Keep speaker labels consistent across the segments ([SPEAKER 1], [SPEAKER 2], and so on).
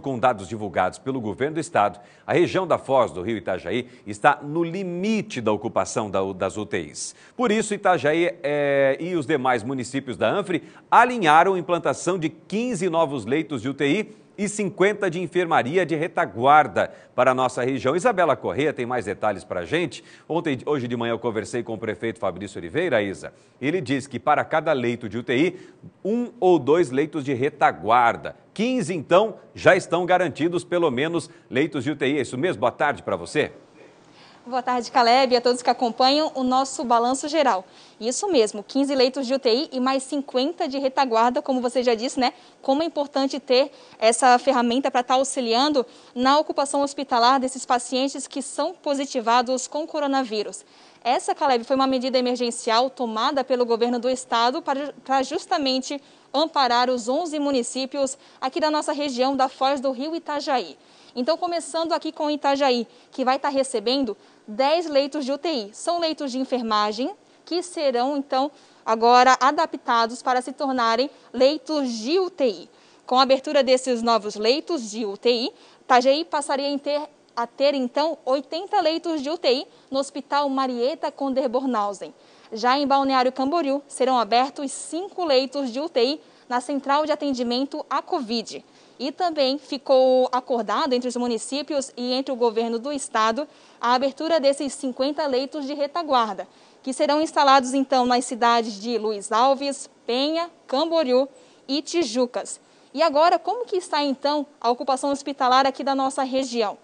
[SPEAKER 1] Com dados divulgados pelo governo do estado, a região da Foz do Rio Itajaí está no limite da ocupação das UTIs. Por isso, Itajaí é, e os demais municípios da ANFRE alinharam a implantação de 15 novos leitos de UTI e 50 de enfermaria de retaguarda para a nossa região. Isabela Corrêa tem mais detalhes para a gente. Ontem, hoje de manhã eu conversei com o prefeito Fabrício Oliveira, Isa. Ele diz que para cada leito de UTI, um ou dois leitos de retaguarda. 15, então, já estão garantidos pelo menos leitos de UTI. É isso mesmo? Boa tarde para você.
[SPEAKER 2] Boa tarde, Caleb, e a todos que acompanham o nosso balanço geral. Isso mesmo, 15 leitos de UTI e mais 50 de retaguarda, como você já disse, né? Como é importante ter essa ferramenta para estar tá auxiliando na ocupação hospitalar desses pacientes que são positivados com coronavírus. Essa, Caleb, foi uma medida emergencial tomada pelo governo do estado para, para justamente amparar os 11 municípios aqui da nossa região da Foz do Rio Itajaí. Então, começando aqui com Itajaí, que vai estar recebendo 10 leitos de UTI. São leitos de enfermagem que serão, então, agora adaptados para se tornarem leitos de UTI. Com a abertura desses novos leitos de UTI, Itajaí passaria a ter a ter, então, 80 leitos de UTI no Hospital Marieta Conderbornhausen. Já em Balneário Camboriú, serão abertos cinco leitos de UTI na Central de Atendimento à Covid. E também ficou acordado entre os municípios e entre o governo do estado a abertura desses 50 leitos de retaguarda, que serão instalados então nas cidades de Luiz Alves, Penha, Camboriú e Tijucas. E agora, como que está então a ocupação hospitalar aqui da nossa região?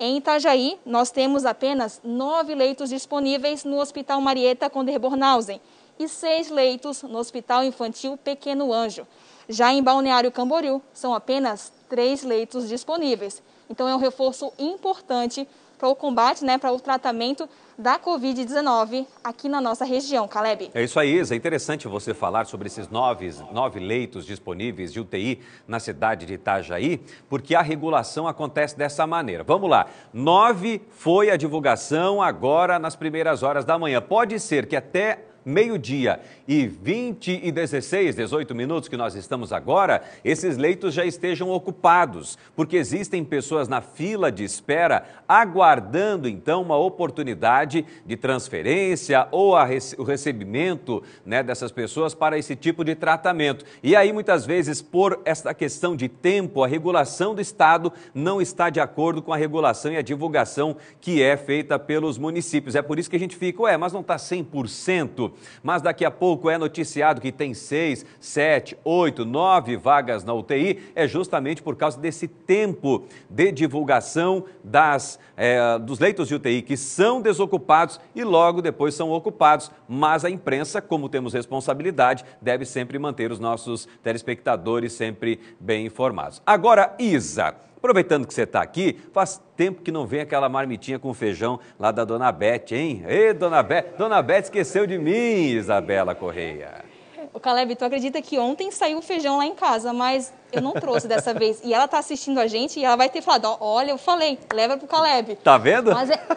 [SPEAKER 2] Em Itajaí, nós temos apenas nove leitos disponíveis no Hospital Marieta Conderbornhausen e seis leitos no Hospital Infantil Pequeno Anjo. Já em Balneário Camboriú, são apenas três leitos disponíveis. Então, é um reforço importante para o combate, né, para o tratamento da Covid-19 aqui na nossa região, Caleb.
[SPEAKER 1] É isso aí, Isa. É interessante você falar sobre esses nove, nove leitos disponíveis de UTI na cidade de Itajaí, porque a regulação acontece dessa maneira. Vamos lá. Nove foi a divulgação agora nas primeiras horas da manhã. Pode ser que até meio-dia e 20 e 16, 18 minutos que nós estamos agora, esses leitos já estejam ocupados, porque existem pessoas na fila de espera aguardando então uma oportunidade de transferência ou o recebimento né, dessas pessoas para esse tipo de tratamento. E aí, muitas vezes, por essa questão de tempo, a regulação do Estado não está de acordo com a regulação e a divulgação que é feita pelos municípios. É por isso que a gente fica, ué, mas não está 100%. Mas daqui a pouco é noticiado que tem seis, sete, oito, nove vagas na UTI, é justamente por causa desse tempo de divulgação das, é, dos leitos de UTI que são desocupados e logo depois são ocupados. Mas a imprensa, como temos responsabilidade, deve sempre manter os nossos telespectadores sempre bem informados. Agora, Isa, Aproveitando que você está aqui, faz tempo que não vem aquela marmitinha com feijão lá da Dona Bete, hein? Ei, Dona Bete, Dona Bete esqueceu de mim, Isabela Correia.
[SPEAKER 2] O Caleb, tu acredita que ontem saiu feijão lá em casa, mas eu não trouxe dessa vez. E ela tá assistindo a gente e ela vai ter falado, olha, eu falei, leva pro Caleb. Tá vendo? Mas é...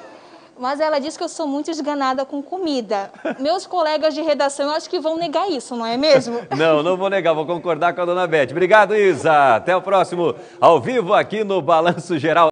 [SPEAKER 2] Mas ela disse que eu sou muito esganada com comida. Meus colegas de redação, eu acho que vão negar isso, não é mesmo?
[SPEAKER 1] não, não vou negar, vou concordar com a dona Beth. Obrigado, Isa. Até o próximo, ao vivo aqui no Balanço Geral.